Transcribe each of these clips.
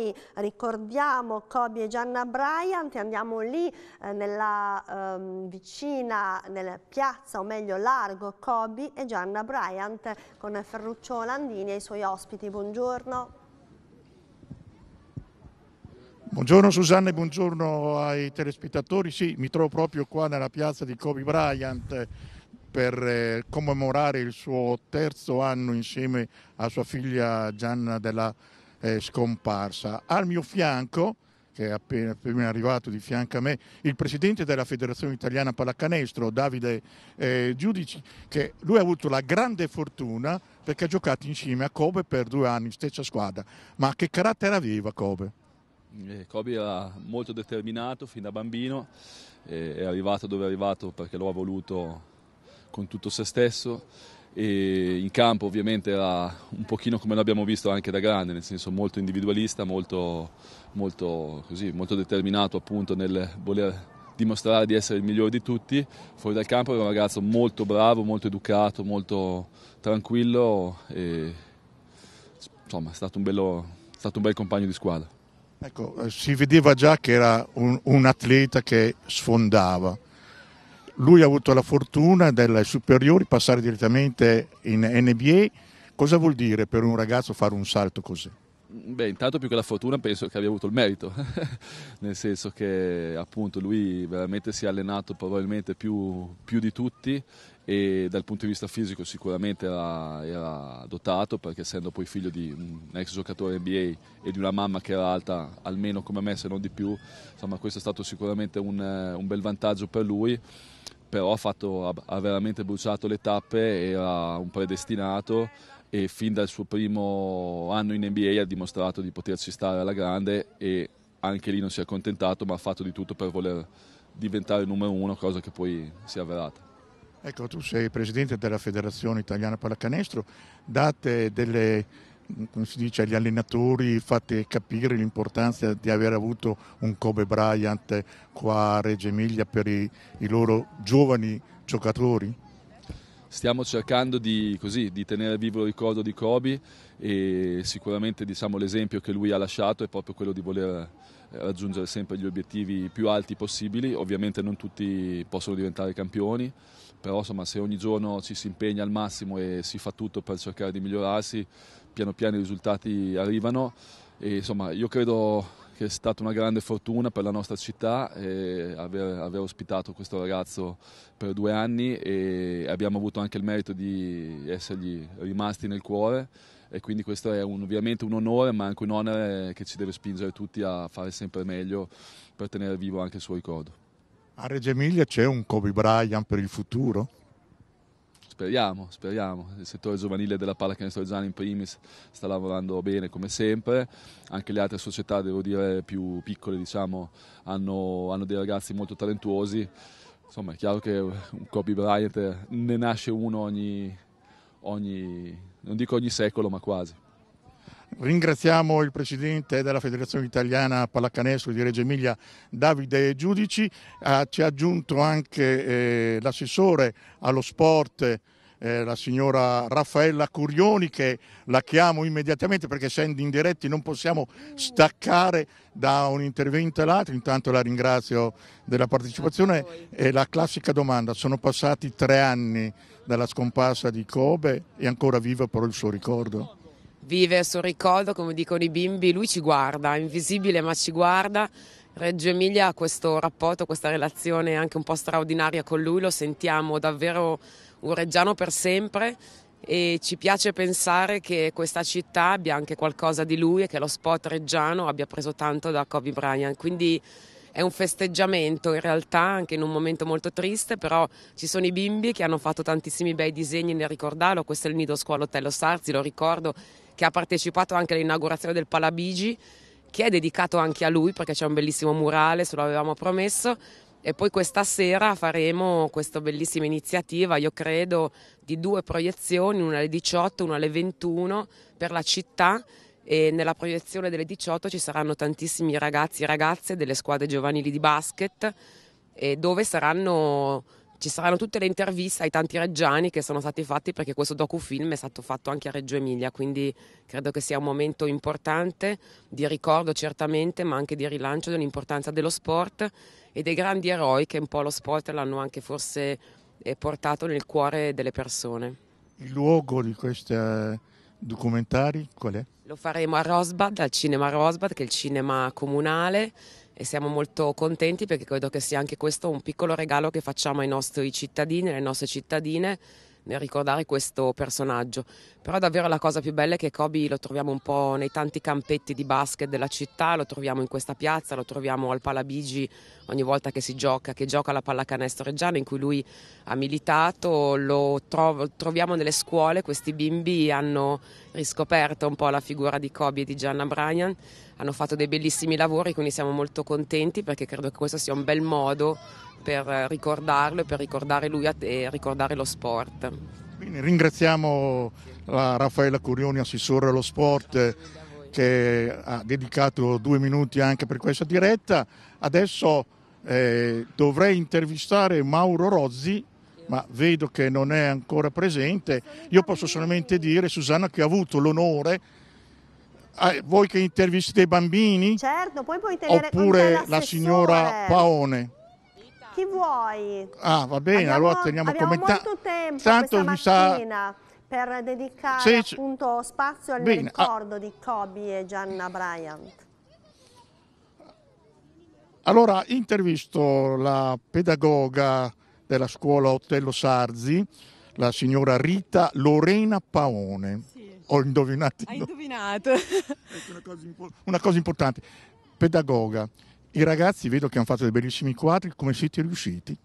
noi ricordiamo Kobe e Gianna Bryant e andiamo lì eh, nella ehm, vicina, nella piazza o meglio largo Kobe e Gianna Bryant con Ferruccio Landini e i suoi ospiti. Buongiorno. Buongiorno e buongiorno ai telespettatori. Sì, mi trovo proprio qua nella piazza di Kobe Bryant eh, per eh, commemorare il suo terzo anno insieme a sua figlia Gianna della eh, scomparsa. Al mio fianco, che è appena, appena, arrivato di fianco a me, il presidente della Federazione Italiana Pallacanestro, Davide eh, Giudici, che lui ha avuto la grande fortuna perché ha giocato insieme a Kobe per due anni, stessa squadra. Ma che carattere aveva Kobe? Eh, Kobe era molto determinato fin da bambino, eh, è arrivato dove è arrivato perché lo ha voluto con tutto se stesso e in campo ovviamente era un pochino come l'abbiamo visto anche da grande, nel senso molto individualista, molto, molto, così, molto determinato appunto nel voler dimostrare di essere il migliore di tutti. Fuori dal campo era un ragazzo molto bravo, molto educato, molto tranquillo e insomma è stato un, bello, è stato un bel compagno di squadra. Ecco, eh, si vedeva già che era un, un atleta che sfondava. Lui ha avuto la fortuna delle superiori passare direttamente in NBA. Cosa vuol dire per un ragazzo fare un salto così? Beh, intanto più che la fortuna penso che abbia avuto il merito, nel senso che appunto lui veramente si è allenato probabilmente più, più di tutti e dal punto di vista fisico sicuramente era, era, dotato perché essendo poi figlio di un ex giocatore NBA e di una mamma che era alta almeno come me se non di più, insomma questo è stato sicuramente un, un bel vantaggio per lui però ha, fatto, ha veramente bruciato le tappe, era un predestinato e fin dal suo primo anno in NBA ha dimostrato di poterci stare alla grande e anche lì non si è accontentato ma ha fatto di tutto per voler diventare il numero uno, cosa che poi si è avverata. Ecco, tu sei presidente della Federazione Italiana Pallacanestro, date delle come si dice, agli allenatori fate capire l'importanza di aver avuto un Kobe Bryant qua a Reggio Emilia per i, i loro giovani giocatori? stiamo cercando di, così, di, tenere vivo il ricordo di Kobe e sicuramente diciamo, l'esempio che lui ha lasciato è proprio quello di voler eh, raggiungere sempre gli obiettivi più alti possibili, ovviamente non tutti possono diventare campioni, però insomma, se ogni giorno ci si impegna al massimo e si fa tutto per cercare di migliorarsi, piano piano i risultati arrivano e insomma io credo che è stata una grande fortuna per la nostra città eh, aver, aver, ospitato questo ragazzo per due anni e abbiamo avuto anche il merito di essergli rimasti nel cuore e quindi questo è un, ovviamente un onore ma anche un onere che ci deve spingere tutti a fare sempre meglio per tenere vivo anche il suo ricordo. A Reggio Emilia c'è un Kobe Bryant per il futuro? speriamo, speriamo. Il settore giovanile della pallacanestro Giano in primis sta lavorando bene come sempre, anche le altre società, devo dire, più piccole diciamo, hanno, hanno dei ragazzi molto talentuosi. Insomma, è chiaro che un Kobe Bryant ne nasce uno ogni, ogni non dico ogni secolo, ma quasi. Ringraziamo il presidente della Federazione Italiana Pallacanestro di Reggio Emilia, Davide Giudici. Eh, ci ha aggiunto anche eh, l'assessore allo sport. Eh, la signora Raffaella Curioni che la chiamo immediatamente perché essendo in diretti non possiamo staccare da un intervento all'altro, intanto la ringrazio della partecipazione e la classica domanda, sono passati tre anni dalla scomparsa di Kobe e ancora viva però il suo ricordo? vive il suo ricordo, come dicono i bimbi, lui ci guarda, è invisibile ma ci guarda. Reggio Emilia ha questo rapporto, questa relazione anche un po' straordinaria con lui, lo sentiamo davvero un reggiano per sempre e ci piace pensare che questa città abbia anche qualcosa di lui e che lo spot reggiano abbia preso tanto da Kobe Bryant. Quindi è un festeggiamento in realtà, anche in un momento molto triste, però ci sono i bimbi che hanno fatto tantissimi bei disegni nel ricordarlo, questo è il nido scuola Otello Sarzi, lo ricordo, che ha partecipato anche all'inaugurazione del Palabigi, che è dedicato anche a lui perché c'è un bellissimo murale, se lo avevamo promesso. E poi questa sera faremo questa bellissima iniziativa, io credo, di due proiezioni, una alle 18, una alle 21 per la città e nella proiezione delle 18 ci saranno tantissimi ragazzi e ragazze delle squadre giovanili di basket e dove saranno ci saranno tutte le interviste ai tanti reggiani che sono stati fatti perché questo docufilm è stato fatto anche a Reggio Emilia, quindi credo che sia un momento importante di ricordo certamente, ma anche di rilancio dell'importanza dello sport e dei grandi eroi che un po' lo sport l'hanno anche forse eh, portato nel cuore delle persone. Il luogo di questi eh, documentari qual è? Lo faremo a Rosbad, al cinema Rosbad, che è il cinema comunale e siamo molto contenti perché credo che sia anche questo un piccolo regalo che facciamo ai nostri cittadini, e alle nostre cittadine nel ricordare questo personaggio. Però davvero la cosa più bella è che Kobe lo troviamo un po' nei tanti campetti di basket della città, lo troviamo in questa piazza, lo troviamo al Palabigi ogni volta che si gioca, che gioca la pallacanestro reggiana in cui lui ha militato, lo tro- troviamo nelle scuole, questi bimbi hanno riscoperto un po' la figura di Kobe e di Gianna Bryan, hanno fatto dei bellissimi lavori, quindi siamo molto contenti perché credo che questo sia un bel modo per ricordarlo, per ricordare lui e ricordare lo sport. Bene, ringraziamo la eh, Raffaella Curioni, assessore allo sport, eh, che ha dedicato due minuti anche per questa diretta. Adesso eh, dovrei intervistare Mauro Rozzi, ma vedo che non è ancora presente. Io posso solamente dire, Susanna, che ha avuto l'onore eh, voi che intervistate i bambini? Certo, poi puoi tenere Oppure la signora Paone? Chi vuoi? Ah, va bene, abbiamo, allora teniamo abbiamo commentato. molto tempo Tanto mattina per dedicare sì, appunto spazio al bene, ah. ricordo ah. di Kobe e Gianna Bryant. Allora, intervisto la pedagoga della scuola Otello Sarzi, la signora Rita Lorena Paone. Sì. Ho indovinato. Hai indovinato. una, cosa una cosa importante. Pedagoga. I ragazzi vedo che hanno fatto dei bellissimi quadri, come siete riusciti?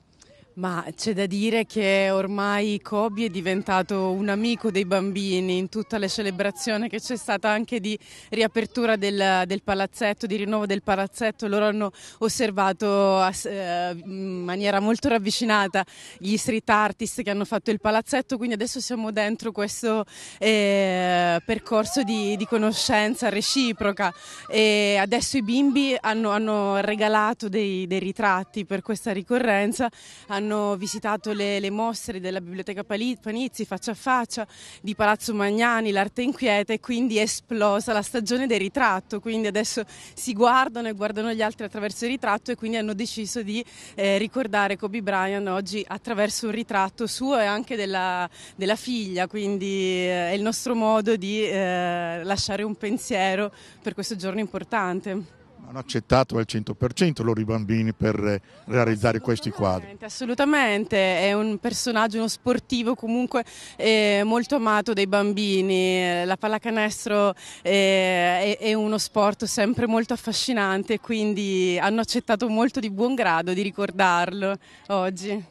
Ma c'è da dire che ormai Kobe è diventato un amico dei bambini in tutta la celebrazione che c'è stata anche di riapertura del, del, palazzetto, di rinnovo del palazzetto. Loro hanno osservato eh, in maniera molto ravvicinata gli street artist che hanno fatto il palazzetto, quindi adesso siamo dentro questo eh, percorso di, di, conoscenza reciproca. E adesso i bimbi hanno, hanno regalato dei, dei, ritratti per questa ricorrenza. Hanno hanno visitato le, le mostre della Biblioteca Panizzi, Faccia a Faccia, di Palazzo Magnani, l'arte inquieta e quindi è esplosa la stagione del ritratto, quindi adesso si guardano e guardano gli altri attraverso il ritratto e quindi hanno deciso di eh, ricordare Kobe Bryant oggi attraverso un ritratto suo e anche della, della figlia, quindi eh, è il nostro modo di eh, lasciare un pensiero per questo giorno importante. Non accettato al 100% loro i bambini per eh, realizzare questi quadri. Assolutamente, è un personaggio, uno sportivo comunque eh, molto amato dai bambini. Eh, la pallacanestro eh, è, è, uno sport sempre molto affascinante, quindi hanno accettato molto di buon grado di ricordarlo oggi.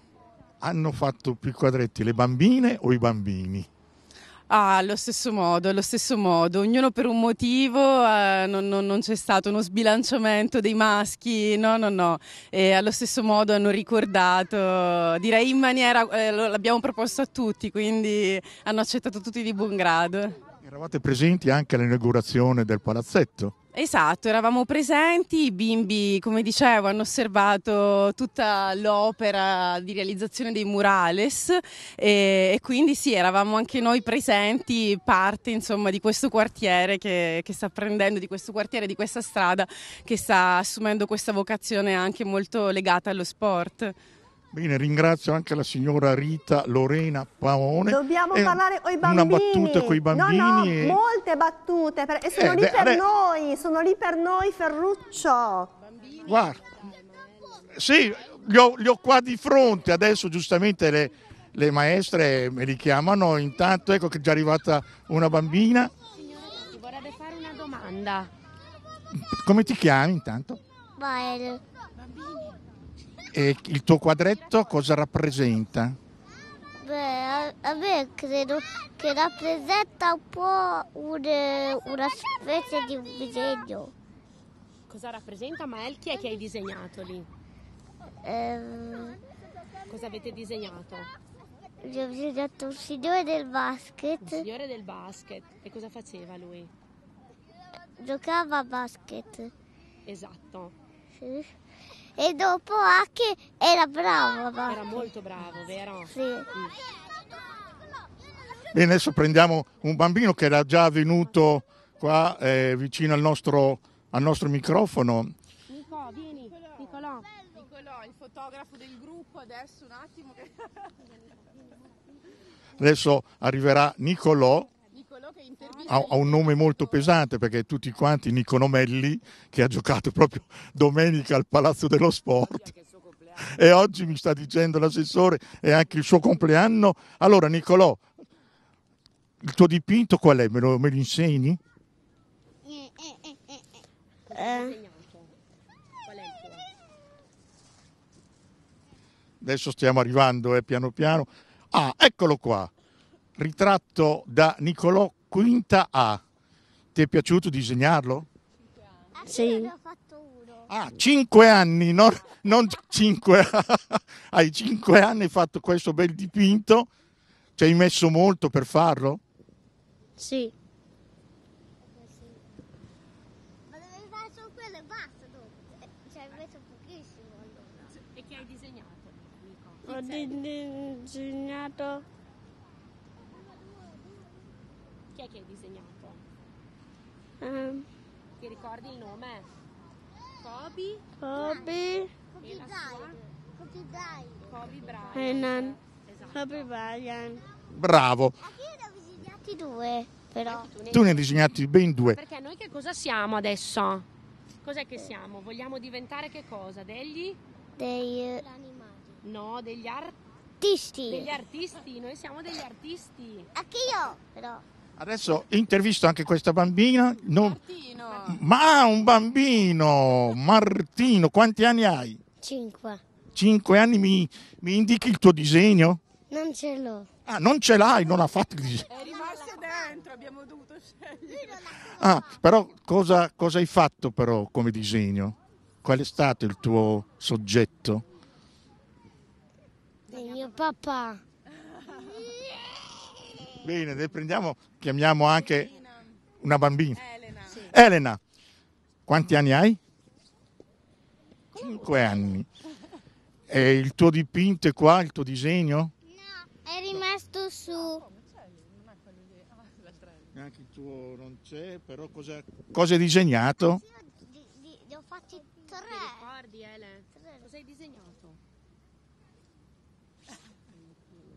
Hanno fatto più quadretti le bambine o i bambini? Ah, allo stesso modo, allo stesso modo, ognuno per un motivo, eh, non, non, non, c'è stato uno sbilanciamento dei maschi, no, no, no, e allo stesso modo hanno ricordato, direi in maniera, eh, l'abbiamo proposto a tutti, quindi hanno accettato tutti di buon grado. Eravate presenti anche all'inaugurazione del palazzetto? Esatto, eravamo presenti, i bimbi, come dicevo, hanno osservato tutta l'opera di realizzazione dei murales e, e quindi sì, eravamo anche noi presenti, parte insomma di questo quartiere che, che, sta prendendo, di questo quartiere, di questa strada che sta assumendo questa vocazione anche molto legata allo sport. Bene, ringrazio anche la signora Rita Lorena Paone. Dobbiamo eh, parlare con i bambini. Una battuta con i bambini. No, no, e... molte battute. Per... E sono eh, lì beh, per adesso... noi, sono lì per noi, Ferruccio. Bambini. Guarda, sì, li ho, li ho, qua di fronte. Adesso giustamente le, le maestre me li chiamano. Intanto ecco che è già arrivata una bambina. Signora, ti vorrebbe fare una domanda. Come ti chiami intanto? Mael. E il tuo quadretto cosa rappresenta? Beh, a me credo che rappresenta un po' un, eh, una specie di un disegno. Cosa rappresenta? Mael? chi è che hai disegnato lì? Ehm... Cosa avete disegnato? Gli ho disegnato un signore del basket. Un signore del basket. E cosa faceva lui? Giocava a basket. Esatto. Sì e dopo anche era bravo. Era molto bravo, vero? Sì. Mm. E adesso prendiamo un bambino che era già venuto qua eh, vicino al nostro, al nostro microfono. Nico, vieni, Nicolò. Nicolò, il fotografo del gruppo, adesso un attimo. Adesso arriverà Nicolò ha, ha, un nome molto pesante perché tutti quanti Niconomelli che ha giocato proprio domenica al Palazzo dello Sport e oggi mi sta dicendo l'assessore è anche il suo compleanno. Allora Nicolò, il tuo dipinto qual è? Me lo, me lo insegni? Eh. Adesso stiamo arrivando eh, piano piano. Ah, eccolo qua. Ritratto da Nicolò quinta A. Ti è piaciuto disegnarlo? Sì. Ne ho fatto uno. Ah, cinque anni, non, non cinque. Hai cinque anni fatto questo bel dipinto. Ci hai messo molto per farlo? Sì. Ma dovevi fare solo quello e basta eh, Ci hai messo pochissimo E che hai disegnato, Ho disegnato chi è che hai disegnato? Um. Ti ricordi il nome? Kobe? Kobe. Kobe Bryant. Kobe Bryant. Kobe Bryant. Esatto. Kobe Bryant. Bravo. Ma io ne ho disegnati due, però. Tu ne hai disegnati ben due. Perché noi che cosa siamo adesso? Cos'è che siamo? Vogliamo diventare che cosa? Degli? Dei... Eh, no, degli artisti. Degli artisti, noi siamo degli artisti. Anch'io, però. Adesso intervisto anche questa bambina. No, Martino. Ma un bambino, Martino, quanti anni hai? Cinque. Cinque anni mi, mi indichi il tuo disegno? Non ce l'ho. Ah, non ce l'hai, non ha fatto il disegno. È rimasto dentro, abbiamo dovuto scegliere. Ah, però cosa, cosa hai fatto però come disegno? Qual è stato il tuo soggetto? Il mio papà. Bene, prendiamo, chiamiamo anche una bambina. Elena. Sì. Elena, quanti anni hai? Cinque anni. E il tuo dipinto è qua, il tuo disegno? No, è rimasto su. Oh, non lì. Ah, anche il tuo non c'è, però cosa, cosa hai disegnato? Sì, ho fatti tre. Ti ricordi, Ele? Cosa hai disegnato?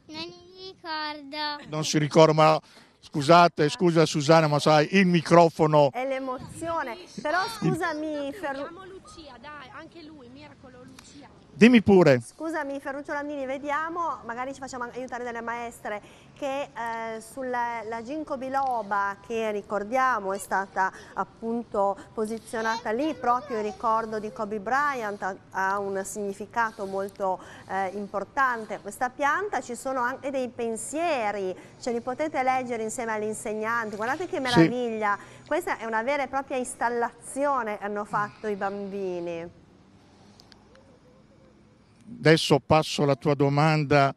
Non mi ricordo. Non si ricorda, ma Scusate, scusa Susanna, ma sai, il microfono... È l'emozione. Però scusami, Ferruccio... Lucia, dai, anche lui, miracolo Lucia. Dimmi pure. Scusami, Ferruccio Landini, vediamo, magari ci facciamo aiutare dalle maestre che eh, sulla ginkgo biloba che ricordiamo è stata appunto posizionata lì proprio in ricordo di Kobe Bryant ha, ha un significato molto eh, importante questa pianta ci sono anche dei pensieri ce li potete leggere insieme agli insegnanti guardate che meraviglia sì. questa è una vera e propria installazione che hanno fatto i bambini adesso passo la tua domanda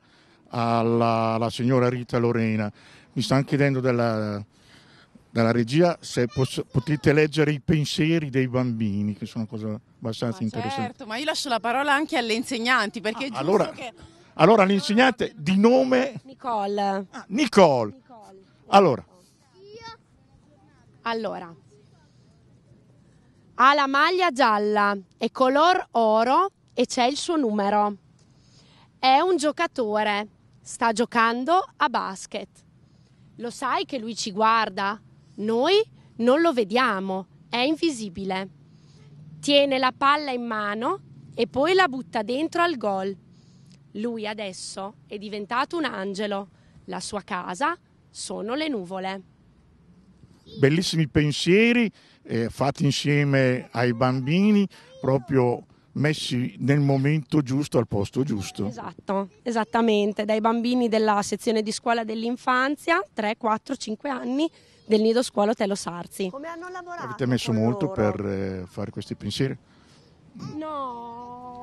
alla, alla signora Rita Lorena. Mi stanno chiedendo dalla, dalla regia se posso, potete leggere i pensieri dei bambini, che sono cose abbastanza ma interessanti. Certo, ma io lascio la parola anche alle insegnanti, perché ah, allora, che... Allora l'insegnante di nome... Nicole. Ah, Nicole. Nicole. Allora. Allora. Ha la maglia gialla, è color oro e c'è il suo numero. È un giocatore sta giocando a basket. Lo sai che lui ci guarda? Noi non lo vediamo, è invisibile. Tiene la palla in mano e poi la butta dentro al gol. Lui adesso è diventato un angelo. La sua casa sono le nuvole. Bellissimi pensieri eh, fatti insieme ai bambini, proprio messi nel momento giusto al posto giusto. Esatto, esattamente, dai bambini della sezione di scuola dell'infanzia, 3, 4, 5 anni, del nido scuola Telo Sarzi. Come hanno lavorato? Avete messo molto loro? per eh, fare questi pensieri? No,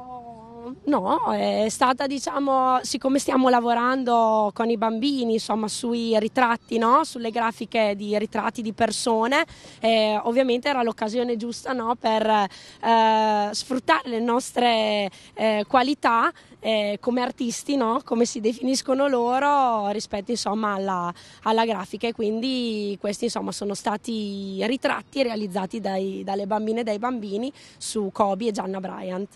no, è stata diciamo, siccome stiamo lavorando con i bambini, insomma, sui ritratti, no? sulle grafiche di ritratti di persone, eh, ovviamente era l'occasione giusta no? per eh, sfruttare le nostre eh, qualità eh, come artisti, no? come si definiscono loro rispetto insomma, alla, alla, grafica e quindi questi insomma, sono stati ritratti realizzati dai, dalle bambine e dai bambini su Kobe e Gianna Bryant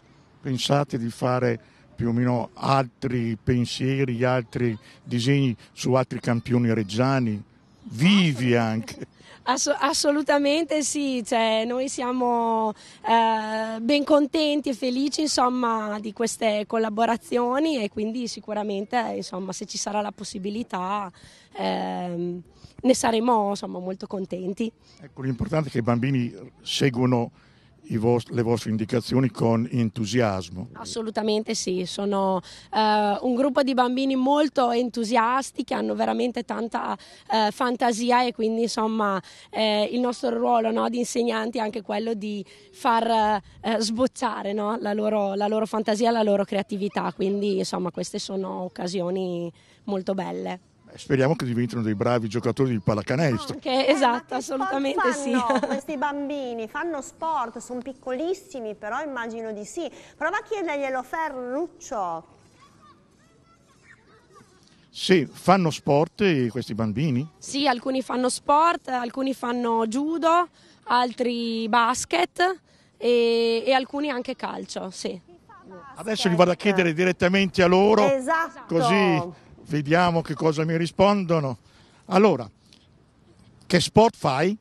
pensate di fare più o meno altri pensieri, altri disegni su altri campioni reggiani, vivi ah. anche? Ass- assolutamente sì, cioè, noi siamo eh, ben contenti e felici insomma, di queste collaborazioni e quindi sicuramente insomma, se ci sarà la possibilità eh, ne saremo insomma, molto contenti. Ecco, l'importante è che i bambini seguono Vost le vostre indicazioni con entusiasmo. Assolutamente sì, sono eh, un gruppo di bambini molto entusiasti che hanno veramente tanta eh, fantasia e quindi insomma eh, il nostro ruolo no, di insegnanti è anche quello di far eh, sbocciare no, la, loro, la loro fantasia, la loro creatività, quindi insomma queste sono occasioni molto belle. Speriamo che diventino dei bravi giocatori di pallacanestro. Anche, eh, esatto, eh, assolutamente sì. Questi bambini fanno sport, sono piccolissimi, però immagino di sì. Prova a chiederglielo Ferruccio. Sì, fanno sport questi bambini? Sì, alcuni fanno sport, alcuni fanno judo, altri basket e, e alcuni anche calcio, sì. Adesso gli vado a chiedere direttamente a loro, esatto. così Vediamo che cosa mi rispondono. Allora, che sport fai?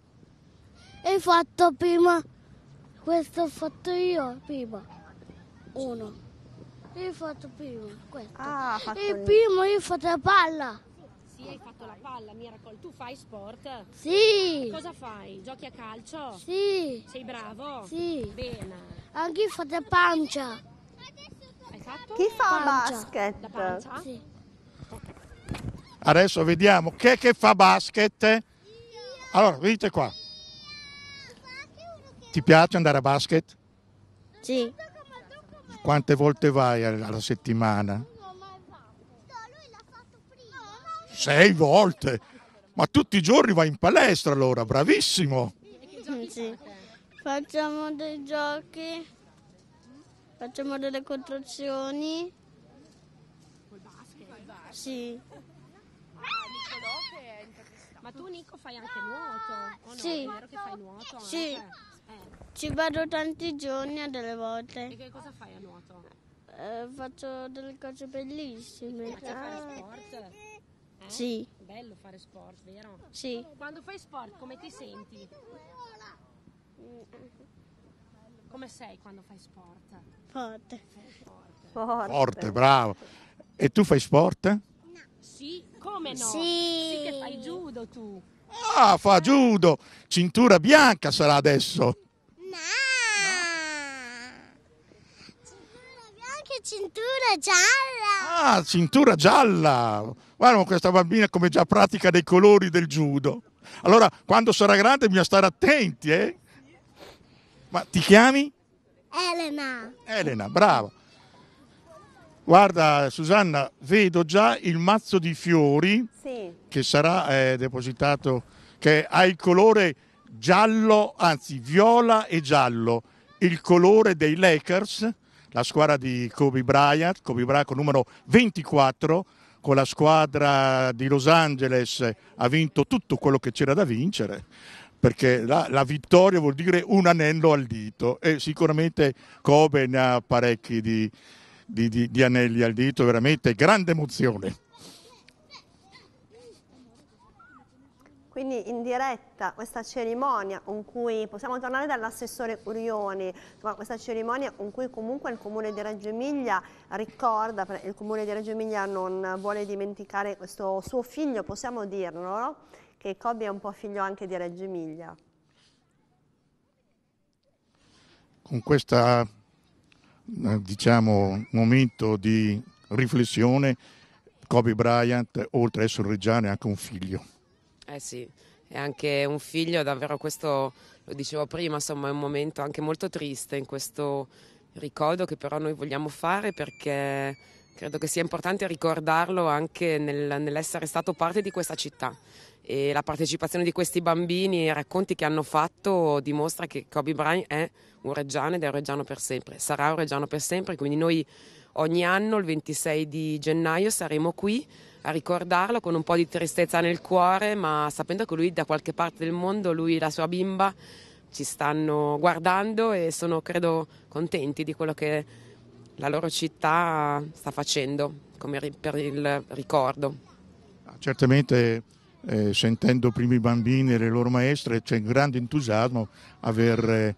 Hai fatto prima, questo ho fatto io prima, uno. Hai fatto prima questo. Ah, fatto e io. prima io ho fatto la palla. Sì, hai fatto la palla, mi raccol- Tu fai sport? Sì. Cosa fai? Giochi a calcio? Sì. Sei bravo? Sì. Bene. Anche io ho fatto la pancia. Hai fatto? Chi fa pancia. basket? La pancia? Sì. Adesso vediamo chi è che fa basket. Allora, venite qua. Ti piace andare a basket? Sì. Quante volte vai alla settimana? Sei volte. Ma tutti i giorni vai in palestra allora, bravissimo. Sì. Facciamo dei giochi, facciamo delle contrazioni. Sì. Ma tu Nico fai anche nuoto? Oh no, sì. È vero che fai nuoto? Sì. Eh. Ci vado tanti giorni a delle volte. E che cosa fai a nuoto? Eh, faccio delle cose bellissime. Ma ah. sport? Eh? Sì. Bello fare sport, vero? Sì. Quando fai sport come ti senti? Come sei quando fai sport? Forte. Forte, Forte bravo. E tu fai sport? Sì, come no? Sì. sì che fai judo tu. Ah, fa judo. Cintura bianca sarà adesso. No. Cintura bianca e cintura gialla. Ah, cintura gialla. Guarda questa bambina come già pratica dei colori del judo. Allora, quando sarà grande bisogna stare attenti, eh? Ma ti chiami? Elena. Elena, brava. Guarda Susanna, vedo già il mazzo di fiori sì. che sarà eh, depositato, che ha il colore giallo, anzi viola e giallo, il colore dei Lakers, la squadra di Kobe Bryant, Kobe Bryant con numero 24, con la squadra di Los Angeles ha vinto tutto quello che c'era da vincere perché la, la, vittoria vuol dire un anello al dito e sicuramente Kobe ne ha parecchi di, di, di, di anelli al dito, veramente grande emozione. Quindi in diretta questa cerimonia con cui possiamo tornare dall'assessore Curioni, insomma, questa cerimonia con cui comunque il Comune di Reggio Emilia ricorda, il Comune di Reggio Emilia non vuole dimenticare questo suo figlio, possiamo dirlo, no? che Cobbi è un po' figlio anche di Reggio Emilia. Con questa eh, diciamo, momento di riflessione, Kobe Bryant, oltre a essere un reggiano, è anche un figlio. Eh sì, è anche un figlio, davvero questo, lo dicevo prima, insomma è un momento anche molto triste in questo ricordo che però noi vogliamo fare perché credo che sia importante ricordarlo anche nel, nell'essere stato parte di questa città. E la partecipazione di questi bambini e i racconti che hanno fatto dimostra che Kobe Bryant è un reggiano ed è un reggiano per sempre, sarà un reggiano per sempre, quindi noi ogni anno il 26 di gennaio saremo qui a ricordarlo con un po' di tristezza nel cuore, ma sapendo che lui da qualche parte del mondo, lui e la sua bimba ci stanno guardando e sono credo contenti di quello che la loro città sta facendo come per il ricordo. Certamente eh, sentendo prima i bambini e le loro maestre c'è un grande entusiasmo aver eh,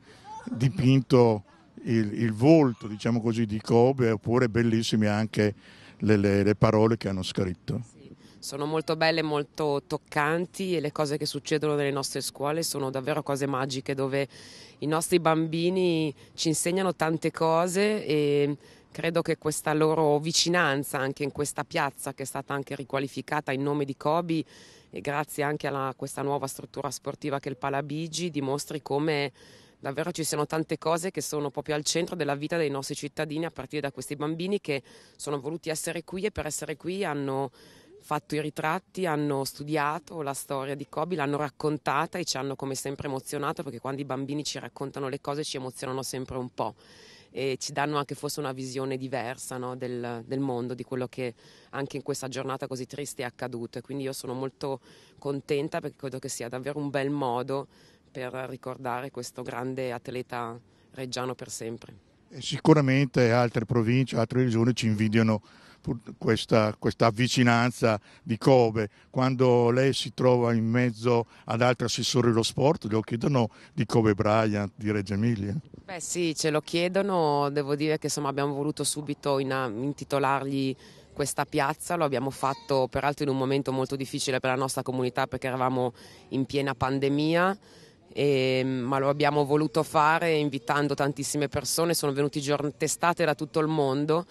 dipinto il, il, volto diciamo così, di Kobe oppure bellissime anche le, le, le parole che hanno scritto. Sì sono molto belle, molto toccanti e le cose che succedono nelle nostre scuole sono davvero cose magiche dove i nostri bambini ci insegnano tante cose e credo che questa loro vicinanza anche in questa piazza che è stata anche riqualificata in nome di Kobe e grazie anche a questa nuova struttura sportiva che è il Palabigi dimostri come davvero ci siano tante cose che sono proprio al centro della vita dei nostri cittadini a partire da questi bambini che sono voluti essere qui e per essere qui hanno fatto i ritratti, hanno studiato la storia di Kobe, l'hanno raccontata e ci hanno come sempre emozionato perché quando i bambini ci raccontano le cose ci emozionano sempre un po' e ci danno anche forse una visione diversa no, del, del, mondo, di quello che anche in questa giornata così triste è accaduto. E quindi io sono molto contenta perché credo che sia davvero un bel modo per ricordare questo grande atleta reggiano per sempre. E sicuramente altre province, altre regioni ci invidiano questa, questa vicinanza di Kobe. Quando lei si trova in mezzo ad altri assessori dello sport, glielo chiedono di Kobe Bryant, di Reggio Emilia? Beh sì, ce lo chiedono, devo dire che insomma, abbiamo voluto subito intitolargli questa piazza, lo abbiamo fatto peraltro in un momento molto difficile per la nostra comunità perché eravamo in piena pandemia. E, ehm, ma lo abbiamo voluto fare invitando tantissime persone, sono venuti testate da tutto il mondo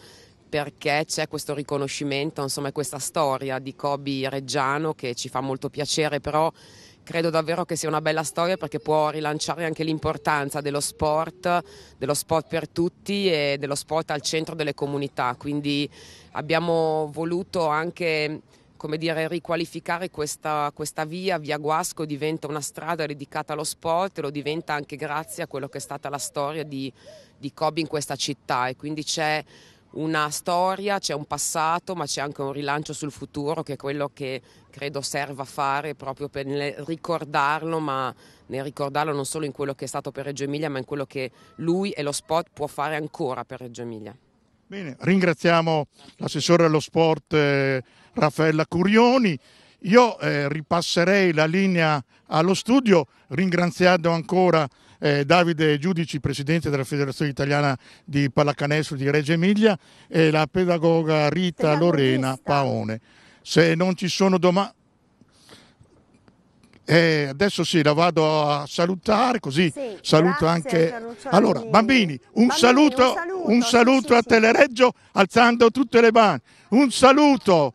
perché c'è questo riconoscimento, insomma questa storia di Kobe Reggiano che ci fa molto piacere, però credo davvero che sia una bella storia perché può rilanciare anche l'importanza dello sport, dello sport per tutti e dello sport al centro delle comunità. Quindi abbiamo voluto anche come dire, riqualificare questa, questa, via, via Guasco diventa una strada dedicata allo sport e lo diventa anche grazie a quello che è stata la storia di, di Kobe in questa città e quindi c'è una storia, c'è un passato, ma c'è anche un rilancio sul futuro che è quello che credo serva fare proprio per ricordarlo, ma nel ricordarlo non solo in quello che è stato per Reggio Emilia, ma in quello che lui e lo sport può fare ancora per Reggio Emilia. Bene, ringraziamo l'assessore allo sport eh, Raffaella Curioni. Io eh, ripasserei la linea allo studio ringraziando ancora eh, Davide Giudici, presidente della Federazione Italiana di Pallacanestro di Reggio Emilia e la pedagoga Rita Lorena Paone. Se non ci sono domande... Eh, adesso sì, la vado a salutare così sì, saluto anche... Allora, bambini, un bambini, saluto, un saluto, un saluto sì, a Telereggio alzando tutte le mani. Un saluto!